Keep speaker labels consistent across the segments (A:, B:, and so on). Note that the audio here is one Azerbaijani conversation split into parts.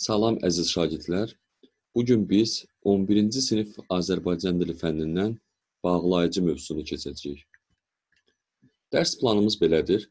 A: Salam əziz şagirdlər. Bu gün biz 11-ci sinif Azərbaycan dili fənnindən bağlayıcı mövzusunu keçəcəyik. Dərs planımız belədir.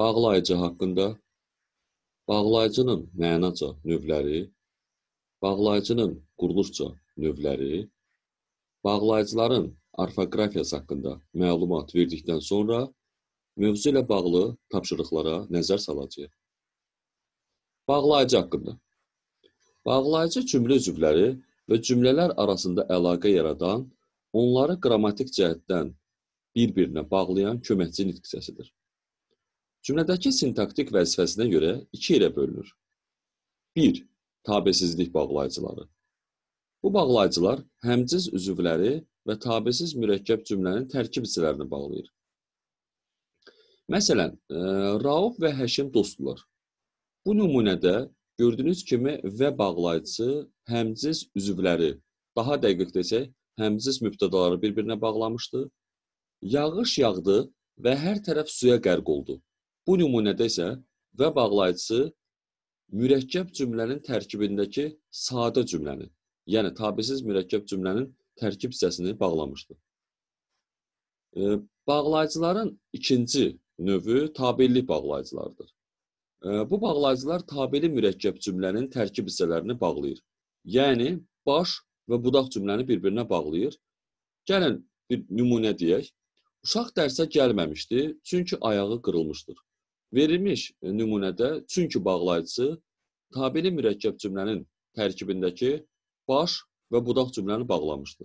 A: Bağlayıcı haqqında bağlayıcının mənaca növləri, bağlayıcının quruluşca növləri, bağlayıcıların orfoqrafiyası haqqında məlumat verdikdən sonra mövzu ilə bağlı tapşırıqlara nəzər salacağıq. Bağlayıcı haqqında Bağlayıcı cümlə cüvləri və cümlələr arasında əlaqə yaradan, onları qrammatik cəhətdən bir-birinə bağlayan köməkçi nitqçəsidir. Cümlədəki sintaktik vəzifəsinə görə iki yerə bölünür. 1. Tabesizlik bağlayıcıları. Bu bağlayıcılar həmciz üzvləri və tabesiz mürəkkəb cümlənin tərkib hissələrini bağlayır. Məsələn, e, Rauf və Həşim dostdular. Bu nümunədə Gördüyünüz kimi və bağlayıcı həmciz üzvləri, daha dəqiq desək, həmciz mübtədaları bir-birinə bağlamışdı. Yağış yağdı və hər tərəf suya qərq oldu. Bu nümunədə isə və bağlayıcı mürəkkəb cümlənin tərkibindəki sadə cümləni, yəni tabisiz mürəkkəb cümlənin tərkib hissəsini bağlamışdı. Bağlayıcıların ikinci növü tabellik bağlayıcılardır. Bu bağlayıcılar tabeli mürəkkəb cümlənin tərkib hissələrini bağlayır. Yəni, baş və budaq cümləni bir-birinə bağlayır. Gəlin, bir nümunə deyək. Uşaq dərsə gəlməmişdi, çünki ayağı qırılmışdır. Verilmiş nümunədə çünki bağlayıcı tabeli mürəkkəb cümlənin tərkibindəki baş və budaq cümləni bağlamışdı.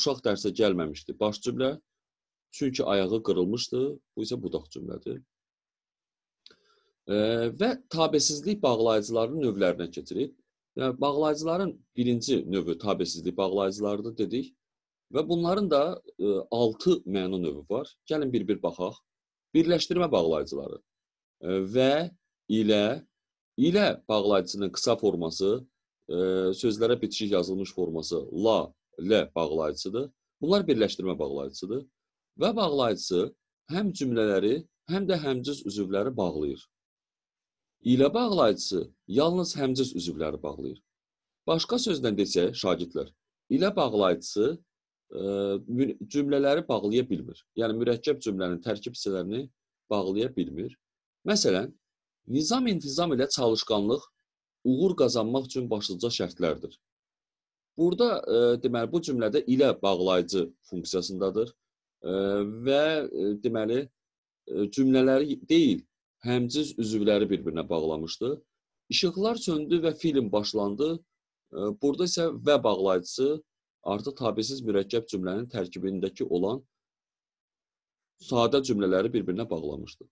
A: Uşaq dərsə gəlməmişdi, baş cümlə, çünki ayağı qırılmışdı, bu isə budaq cümlədir və tabəsizlik bağlayıcılarının növlərinə keçirik. Yəni, bağlayıcıların birinci növü tabəsizlik bağlayıcılarıdır dedik və bunların da 6 məna növü var. Gəlin bir-bir baxaq. Birləşdirmə bağlayıcıları və ilə ilə bağlayıcının qısa forması, sözlərə bitişik yazılmış forması la, lə bağlayıcıdır. Bunlar birləşdirmə bağlayıcıdır və bağlayıcı həm cümlələri, həm də həmciz üzvləri bağlayır ilə bağlayıcısı yalnız həmciz üzvləri bağlayır. Başqa sözlə desək, şagirdlər ilə bağlayıcısı ə, e, cümlələri bağlaya bilmir. Yəni mürəkkəb cümlənin tərkib hissələrini bağlaya bilmir. Məsələn, nizam intizam ilə çalışqanlıq uğur qazanmaq üçün başlıca şərtlərdir. Burada ə, e, deməli bu cümlədə ilə bağlayıcı funksiyasındadır ə, e, və ə, deməli ə, cümlələri deyil, həmciz üzvləri bir-birinə bağlamışdı. İşıqlar söndü və film başlandı. Burada isə və bağlayıcısı artıq tabesiz mürəkkəb cümlənin tərkibindəki olan sadə cümlələri bir-birinə bağlamışdı.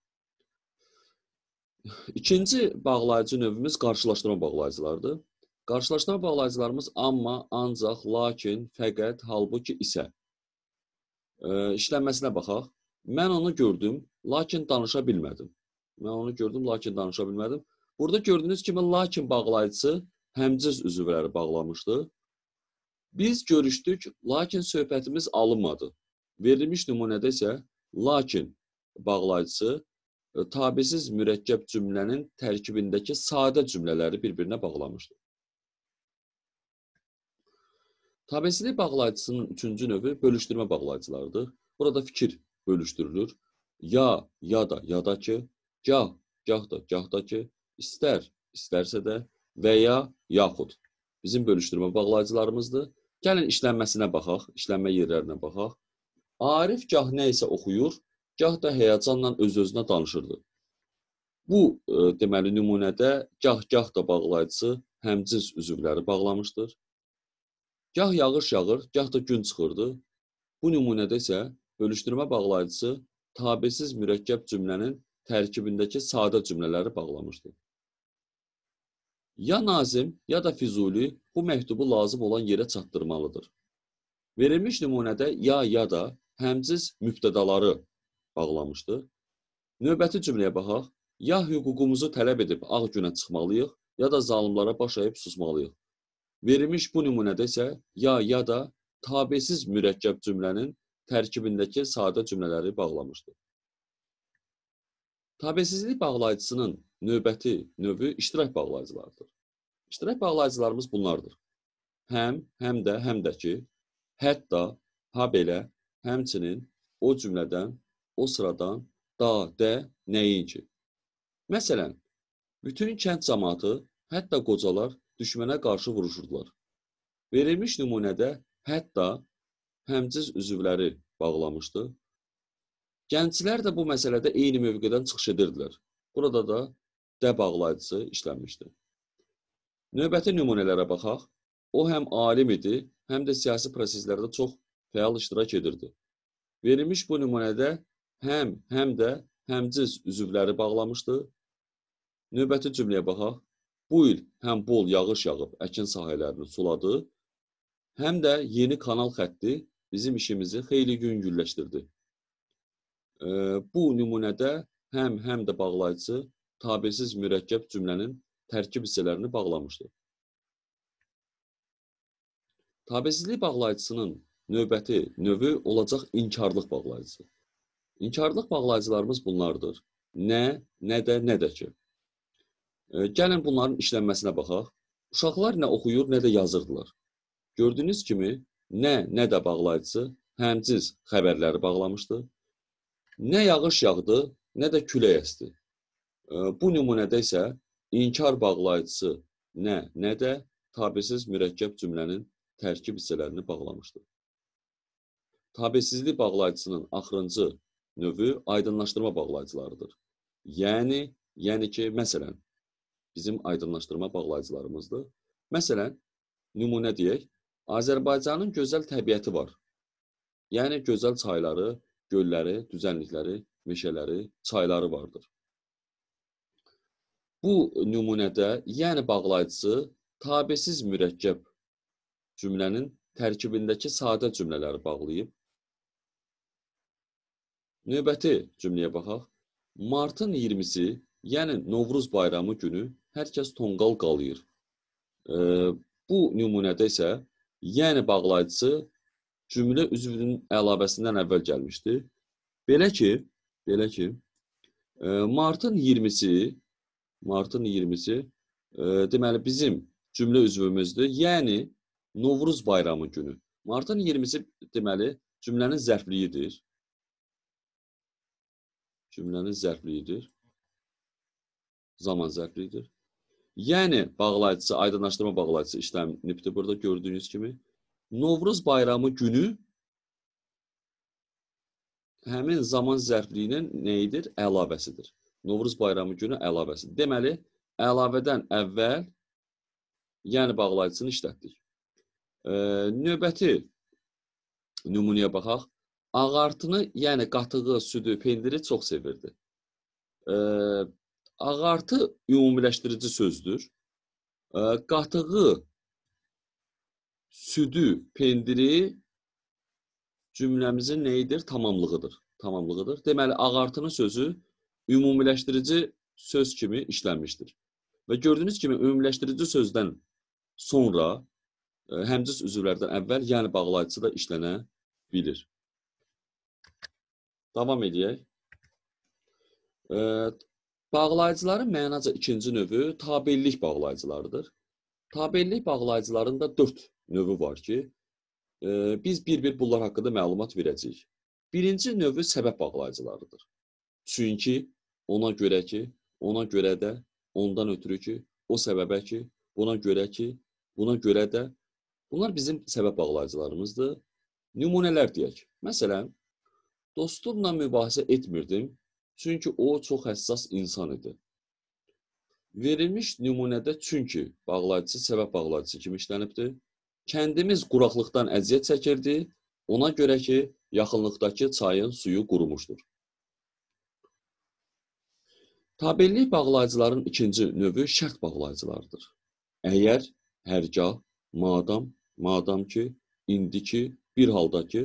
A: İkinci bağlayıcı növümüz qarşılaşdırma bağlayıcılardır. Qarşılaşdırma bağlayıcılarımız amma, ancaq, lakin, fəqət, halbuki isə işlənməsinə baxaq. Mən onu gördüm, lakin danışa bilmədim. Mən onu gördüm, lakin danışa bilmədim. Burada gördüyünüz kimi lakin bağlayıcısı həmciz üzvləri bağlamışdı. Biz görüşdük, lakin söhbətimiz alınmadı. Verilmiş nümunədə isə lakin bağlayıcısı e, tabisiz mürəkkəb cümlənin tərkibindəki sadə cümlələri bir-birinə bağlamışdı. Tabesili bağlayıcısının üçüncü növü bölüşdürmə bağlayıcılarıdır. Burada fikir bölüşdürülür. Ya, ya da, ya da ki Gah, gah da, gah da ki, istər, istərsə də və ya yaxud bizim bölüşdürmə bağlayıcılarımızdır. Gəlin işlənməsinə baxaq, işlənmə yerlərinə baxaq. Arif gah nə isə oxuyur, gah da həyəcanla öz-özünə danışırdı. Bu e, deməli nümunədə gah-gah da bağlayıcı həmcins üzvləri bağlamışdır. Gah yağış yağır, gah da gün çıxırdı. Bu nümunədə isə bölüşdürmə bağlayıcısı tabesiz mürəkkəb cümlənin tərkibindəki sadə cümlələri bağlamışdı. Ya Nazim, ya da Füzuli bu məktubu lazım olan yerə çatdırmalıdır. Verilmiş nümunədə ya ya da həmciz mübtədaları bağlamışdı. Növbəti cümləyə baxaq. Ya hüququmuzu tələb edib ağ günə çıxmalıyıq, ya da zalımlara baş əyib susmalıyıq. Verilmiş bu nümunədə isə ya ya da tabesiz mürəkkəb cümlənin tərkibindəki sadə cümlələri bağlamışdı. Tabəsizlik bağlayıcısının növbəti növü iştirak bağlayıcılardır. İştirak bağlayıcılarımız bunlardır. Həm, həm də, həm də ki, hətta, ha belə, həmçinin, o cümlədən, o sıradan, da, də, nəinki. Məsələn, bütün kənd cəmatı, hətta qocalar düşmənə qarşı vuruşurdular. Verilmiş nümunədə hətta həmciz üzvləri bağlamışdı Gənclər də bu məsələdə eyni mövqedən çıxış edirdilər. Burada da də bağlayıcısı işlənmişdi. Növbəti nümunələrə baxaq. O həm alim idi, həm də siyasi proseslərdə çox fəal iştirak edirdi. Verilmiş bu nümunədə həm, həm də həmciz üzvləri bağlamışdı. Növbəti cümləyə baxaq. Bu il həm bol yağış yağıb əkin sahələrini suladı, həm də yeni kanal xətti bizim işimizi xeyli yüngülləşdirdi. Bu nümunədə həm həm də bağlayıcı tabesiz mürəkkəb cümlənin tərkib hissələrini bağlamışdır. Tabesizlik bağlayıcısının növbəti növü olacaq inkarlıq bağlayıcısı. İnkarlıq bağlayıcılarımız bunlardır. Nə, nə də, nə də ki. Gəlin bunların işlənməsinə baxaq. Uşaqlar nə oxuyur, nə də yazırdılar. Gördüyünüz kimi, nə, nə də bağlayıcısı həmciz xəbərləri bağlamışdı. Nə yağış yağdı, nə də külək əsdi. Bu nümunədə isə inkar bağlayıcısı nə, nə də tabesiz mürəkkəb cümlənin tərkib hissələrini bağlamışdı. Tabesizlik bağlayıcısının axırıncı növü aydınlaşdırma bağlayıcılarıdır. Yəni, yəni ki, məsələn, bizim aydınlaşdırma bağlayıcılarımızdır. Məsələn, nümunə deyək, Azərbaycanın gözəl təbiəti var. Yəni gözəl çayları, gölləri, düzənlikləri, meşələri, çayları vardır. Bu nümunədə yəni bağlayıcısı tabesiz mürəkkəb cümlənin tərkibindəki sadə cümlələri bağlayıb. Növbəti cümləyə baxaq. Martın 20-si, yəni Novruz bayramı günü hər kəs tonqal qalıyır. E, bu nümunədə isə yəni bağlayıcısı cümlə üzvünün əlavəsindən əvvəl gəlmişdi. Belə ki, belə ki, e, martın 20-si, martın 20-si e, deməli bizim cümlə üzvümüzdür. Yəni Novruz bayramı günü. Martın 20-si deməli cümlənin zərfliyidir. Cümlənin zərfliyidir. Zaman zərfliyidir. Yəni bağlayıcısı, aydınlaşdırma bağlayıcısı işləmlibdir burada gördüyünüz kimi. Novruz bayramı günü həmin zaman zərfliyinin neyidir? Əlavəsidir. Novruz bayramı günü əlavəsidir. Deməli, əlavədən əvvəl yəni bağlayıcını işlətdik. E, növbəti nümunəyə baxaq. Ağartını, yəni qatığı, südü, pendiri çox sevirdi. E, ağartı ümumiləşdirici sözdür. E, qatığı südü, pendiri cümləmizin neyidir? Tamamlığıdır. Tamamlığıdır. Deməli, ağartını sözü ümumiləşdirici söz kimi işlənmişdir. Və gördüyünüz kimi ümumiləşdirici sözdən sonra e, həmciz üzvlərdən əvvəl, yəni bağlayıcı da işlənə bilir. Davam edək. E, Bağlayıcıların mənaca ikinci növü tabellik bağlayıcılarıdır. Tabellik bağlayıcılarında 4 növü var ki, e, biz bir-bir bunlar haqqında məlumat verəcəyik. Birinci növü səbəb bağlayıcılarıdır. Çünki ona görə ki, ona görə də, ondan ötürü ki, o səbəbə ki, buna görə ki, buna görə də bunlar bizim səbəb bağlayıcılarımızdır. Nümunələr deyək. Məsələn, dostumla mübahisə etmirdim, çünki o çox həssas insan idi. Verilmiş nümunədə çünki bağlayıcı səbəb bağlayıcısı kimi işlənibdir. Kəndimiz quraqlıqdan əziyyət çəkirdi, ona görə ki, yaxınlıqdakı çayın suyu qurumuşdur. Tabellik bağlayıcıların ikinci növü şərt bağlayıcılardır. Əgər, hərgah, madam, madam ki, indiki, bir haldakı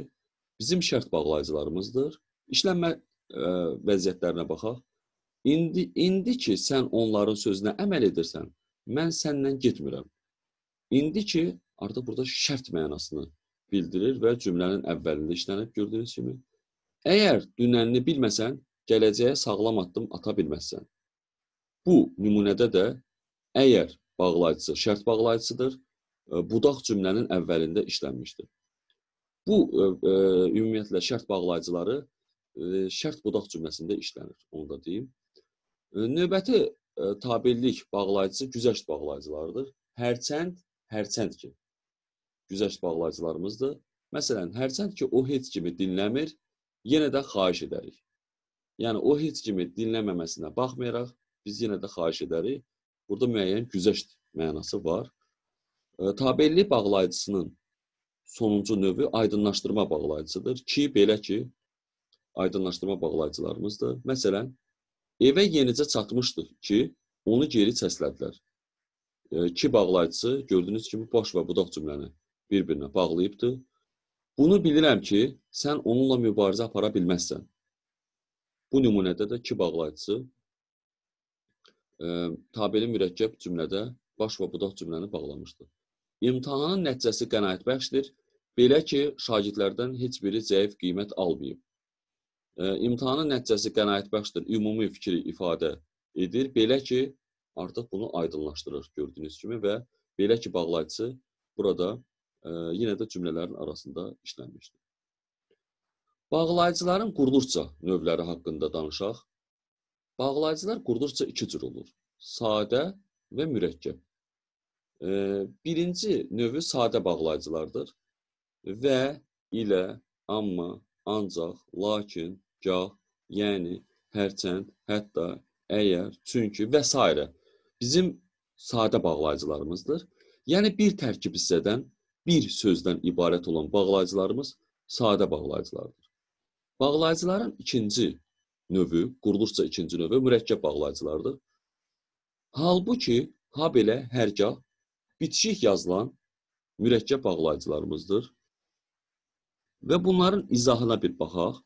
A: bizim şərt bağlayıcılarımızdır. İşlənmə ə, e, vəziyyətlərinə baxaq. İndi, indi ki, sən onların sözünə əməl edirsən, mən səndən getmirəm. İndi ki, artıq burada şərt mənasını bildirir və cümlənin əvvəlində işlənib gördüyünüz kimi. Əgər dünənini bilməsən, gələcəyə sağlam addım ata bilməzsən. Bu nümunədə də əgər bağlayıcısı şərt bağlayıcısıdır, e, budaq cümlənin əvvəlində işlənmişdir. Bu ə, e, ə, e, ümumiyyətlə şərt bağlayıcıları ə, şərt budaq cümləsində işlənir, onu da deyim. Növbəti tabellik bağlayıcısı güzəşt bağlayıcılarıdır. Hərçənd, hərçənd ki güzəşt bağlayıcılarımızdır. Məsələn, hərçənd ki, o heç kimi dinləmir, yenə də xahiş edərik. Yəni, o heç kimi dinləməməsinə baxmayaraq, biz yenə də xahiş edərik. Burada müəyyən güzəşt mənası var. E, tabelli bağlayıcısının sonuncu növü aydınlaşdırma bağlayıcıdır ki, belə ki, aydınlaşdırma bağlayıcılarımızdır. Məsələn, evə yenicə çatmışdıq ki, onu geri səslədilər. E, ki bağlayıcısı gördüyünüz kimi boş və budaq cümləni bir-birinə bağlayıbdır. Bunu bilirəm ki, sən onunla mübarizə apara bilməzsən. Bu nümunədə də ki bağlayıcısı e, tabeli mürəkkəb cümlədə baş və budaq cümləni bağlamışdır. İmtahanın nəticəsi qənaətbəxşdir, belə ki, şagirdlərdən heç biri zəif qiymət almayıb. E, imtahanın nəticəsi qənaətbəxşdir, ümumi fikri ifadə edir, belə ki, artıq bunu aydınlaşdırır gördüyünüz kimi və belə ki, bağlayıcı burada yenə də cümlələrin arasında işlənmişdir. Bağlayıcıların quruluşca növləri haqqında danışaq. Bağlayıcılar quruluşca iki cür olur. Sadə və mürəkkəb. Birinci növü sadə bağlayıcılardır və, ilə, amma, ancaq, lakin, gah, yəni, hərçənd, hətta, əgər, çünki və s. bizim sadə bağlayıcılarımızdır. Yəni, bir tərkib hissədən bir sözdən ibarət olan bağlayıcılarımız sadə bağlayıcılardır. Bağlayıcıların ikinci növü, quruluşca ikinci növü mürəkkəb bağlayıcılardır. Halbuki, ha belə hərgah bitişik yazılan mürəkkəb bağlayıcılarımızdır. Və bunların izahına bir baxaq.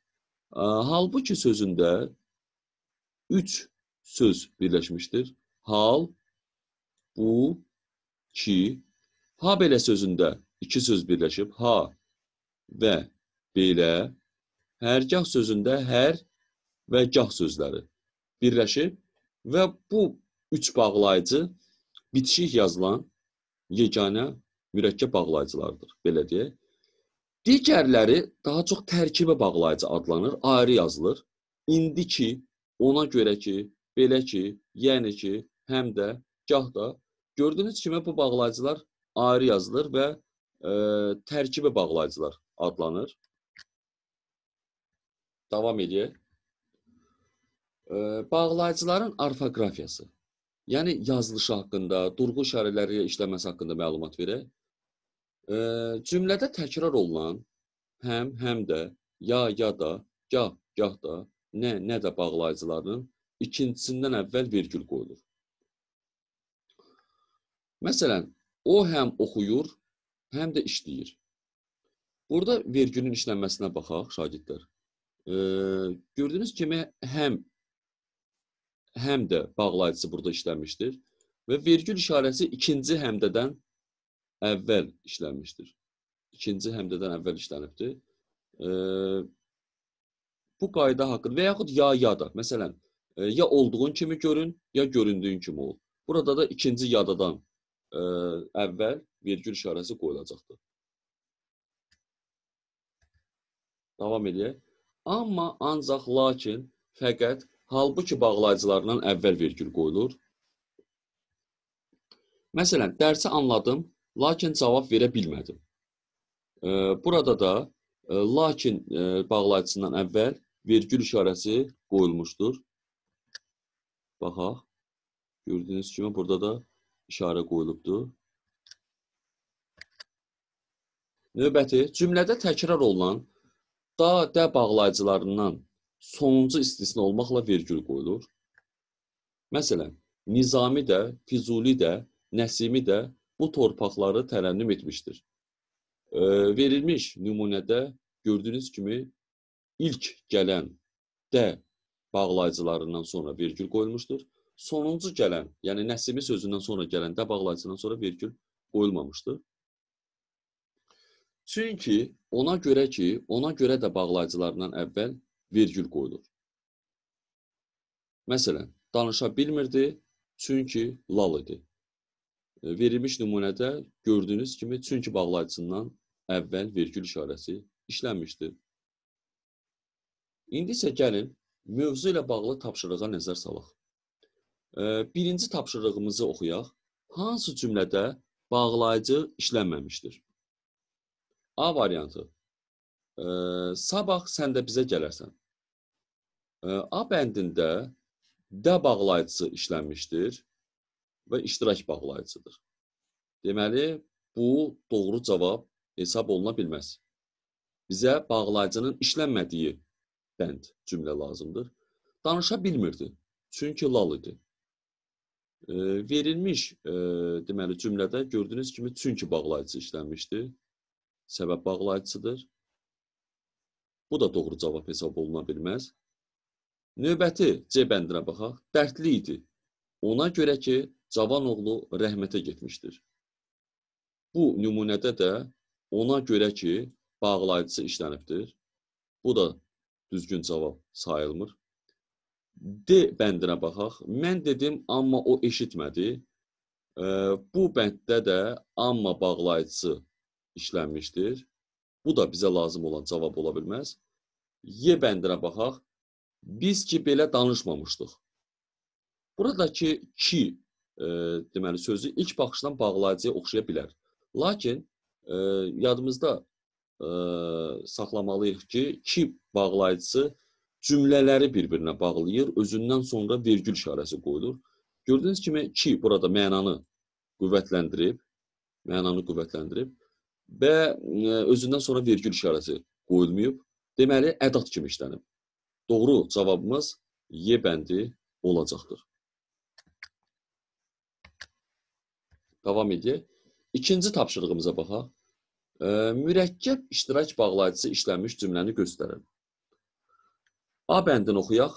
A: Halbuki sözündə üç söz birləşmişdir. Hal, bu, ki, ha belə sözündə iki söz birləşib ha və belə hərgah sözündə hər və gah sözləri birləşib və bu üç bağlayıcı bitişik yazılan yeganə mürəkkəb bağlayıcılardır, belə deyək. Digərləri daha çox tərkibə bağlayıcı adlanır, ayrı yazılır. İndi ki, ona görə ki, belə ki, yəni ki, həm də, gah da. Gördüyünüz kimi bu bağlayıcılar ayrı yazılır və e, tərkibi bağlayıcılar adlanır. Davam edək. E, bağlayıcıların orfoqrafiyası. Yəni yazılışı haqqında, durğu işarələri işləməsi haqqında məlumat verir. E, cümlədə təkrar olunan həm, həm də, ya, ya da, gah, gah da, nə, nə də bağlayıcılarının ikincisindən əvvəl vergül qoyulur. Məsələn, o həm oxuyur, həm də işləyir. Burada vergünün işlənməsinə baxaq, şagirdlər. E, gördüyünüz kimi həm həm də bağlayıcısı burada işlənmişdir və vergül işarəsi ikinci həmdədən əvvəl işlənmişdir. İkinci həmdədən əvvəl işlənibdir. E, bu qayda haqqında və yaxud ya-ya-da, məsələn, ya olduğun kimi görün, ya göründüyün kimi ol. Burada da ikinci yadadan ə, əvvəl vergül işarəsi qoyulacaqdır. Davam edək. Amma ancaq lakin fəqət halbuki bağlayıcılarından əvvəl vergül qoyulur. Məsələn, dərsi anladım, lakin cavab verə bilmədim. Burada da e, lakin e, bağlayıcısından əvvəl vergül işarəsi qoyulmuşdur. Baxaq. Gördüyünüz kimi burada da işarə qoyulubdur. Növbəti, cümlədə təkrar olunan da, də bağlayıcılarından sonuncu istisna olmaqla vergül qoyulur. Məsələn, Nizami də, Füzuli də, Nəsimi də bu torpaqları tərənnüm etmişdir. E, verilmiş nümunədə gördüyünüz kimi ilk gələn də bağlayıcılarından sonra vergül qoyulmuşdur sonuncu gələn, yəni nəsimi sözündən sonra gələn də bağlayıcından sonra vergül qoyulmamışdır. Çünki ona görə ki, ona görə də bağlayıcılarından əvvəl vergül qoyulur. Məsələn, danışa bilmirdi, çünki lal idi. E, verilmiş nümunədə gördüyünüz kimi çünki bağlayıcından əvvəl vergül işarəsi işlənmişdir. İndi isə gəlin mövzu ilə bağlı tapşırığa nəzər salaq birinci tapşırığımızı oxuyaq. Hansı cümlədə bağlayıcı işlənməmişdir? A variantı. Sabah sən də bizə gələrsən. A bəndində də bağlayıcısı işlənmişdir və iştirak bağlayıcıdır. Deməli, bu doğru cavab hesab oluna bilməz. Bizə bağlayıcının işlənmədiyi bənd cümlə lazımdır. Danışa bilmirdi, çünki lal idi. Verilmiş deməli cümlədə gördüyünüz kimi çünki bağlayıcı işlənmişdir. Səbəb bağlayıcıdır. Bu da doğru cavab hesab oluna bilməz. Növbəti C bəndinə baxaq. Dərdli idi. Ona görə ki, cavan oğlu rəhmətə getmişdir. Bu nümunədə də ona görə ki, bağlayıcı işlənibdir. Bu da düzgün cavab sayılmır. D bəndinə baxaq. Mən dedim, amma o eşitmədi. Bu bənddə də amma bağlayıcı işlənmişdir. Bu da bizə lazım olan cavab ola bilməz. Y bəndinə baxaq. Biz ki belə danışmamışdıq. Buradakı ki e, deməli sözü ilk baxışdan bağlayıcıya oxşaya bilər. Lakin e, yadımızda e, saxlamalıyıq ki, ki bağlayıcısı cümlələri bir-birinə bağlayır, özündən sonra vergül işarəsi qoyulur. Gördüyünüz kimi ki burada mənanı qüvvətləndirib, mənanı qüvvətləndirib və e, özündən sonra vergül işarəsi qoyulmayıb. Deməli, ədat kimi işlənib. Doğru cavabımız Y bəndi olacaqdır. Davam edək. İkinci tapşırığımıza baxaq. E, mürəkkəb iştirak bağlayıcısı işlənmiş cümləni göstərin. A bəndini oxuyaq.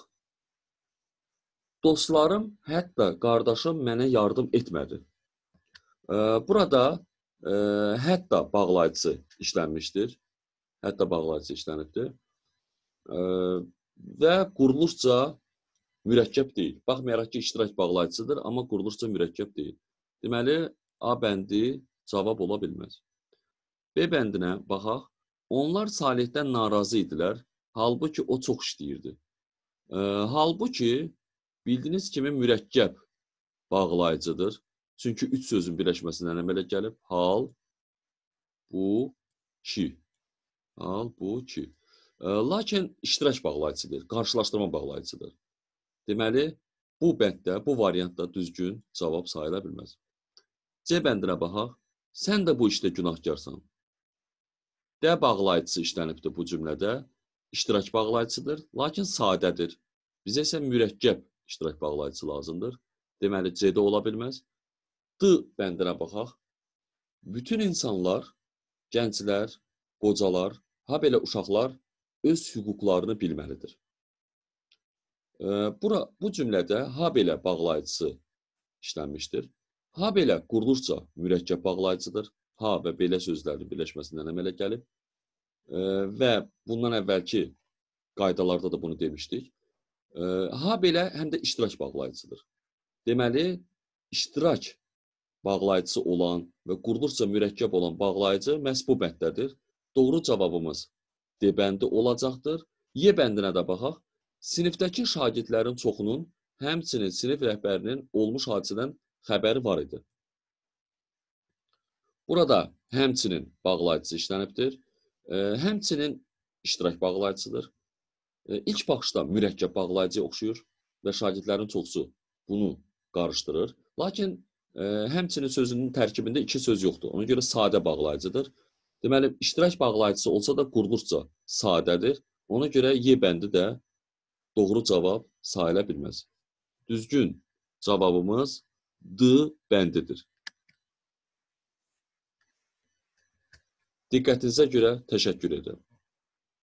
A: Dostlarım, hətta qardaşım mənə yardım etmədi. Burada hətta bağlayıcı işlənmişdir. Hətta bağlayıcı işlənibdir. Və quruluşca mürəkkəb deyil. Baxmayaraq ki, iştirak bağlayıcıdır, amma quruluşca mürəkkəb deyil. Deməli, A bəndi cavab ola bilməz. B bəndinə baxaq. Onlar Salihdən narazı idilər Halbuki o çox işləyirdi. E, halbuki bildiyiniz kimi mürəkkəb bağlayıcıdır. Çünki üç sözün birləşməsindən əmələ gəlib hal bu ki. Hal bu ki. E, lakin iştirak bağlayıcıdır, qarşılaşdırma bağlayıcıdır. Deməli, bu bənddə, bu variantda düzgün cavab sayıla bilməz. C bəndinə baxaq. Sən də bu işdə günahkarsan. D bağlayıcısı işlənibdir bu cümlədə iştirak bağlayıcıdır, lakin sadədir. Bizə isə mürəkkəb iştirak bağlayıcı lazımdır. Deməli, C-də ola bilməz. D bəndinə baxaq. Bütün insanlar, gənclər, qocalar, ha belə uşaqlar öz hüquqlarını bilməlidir. Bura, bu cümlədə ha belə bağlayıcısı işlənmişdir. Ha belə quruluşca mürəkkəb bağlayıcıdır. Ha və belə sözlərin birləşməsindən əmələ gəlib və bundan əvvəlki qaydalarda da bunu demişdik. Ha belə həm də iştirak bağlayıcıdır. Deməli, iştirak bağlayıcısı olan və qurulursa mürəkkəb olan bağlayıcı məhz bu bənddədir. Doğru cavabımız D bəndi olacaqdır. Y bəndinə də baxaq. Sinifdəki şagirdlərin çoxunun, həmçinin sinif rəhbərinin olmuş hadisədən xəbəri var idi. Burada həmçinin bağlayıcısı işlənibdir. Həmçinin iştirak bağlayıcıdır. İlk baxışda mürəkkəb bağlayıcıya oxşuyur və şagirdlərin çoxu bunu qarışdırır. Lakin e, həmçinin sözünün tərkibində iki söz yoxdur. Ona görə sadə bağlayıcıdır. Deməli, iştirak bağlayıcısı olsa da quruluqca sadədir. Ona görə Y bəndi də doğru cavab sayıla bilməz. Düzgün cavabımız D bəndidir. Diqqətinizə görə təşəkkür edirəm.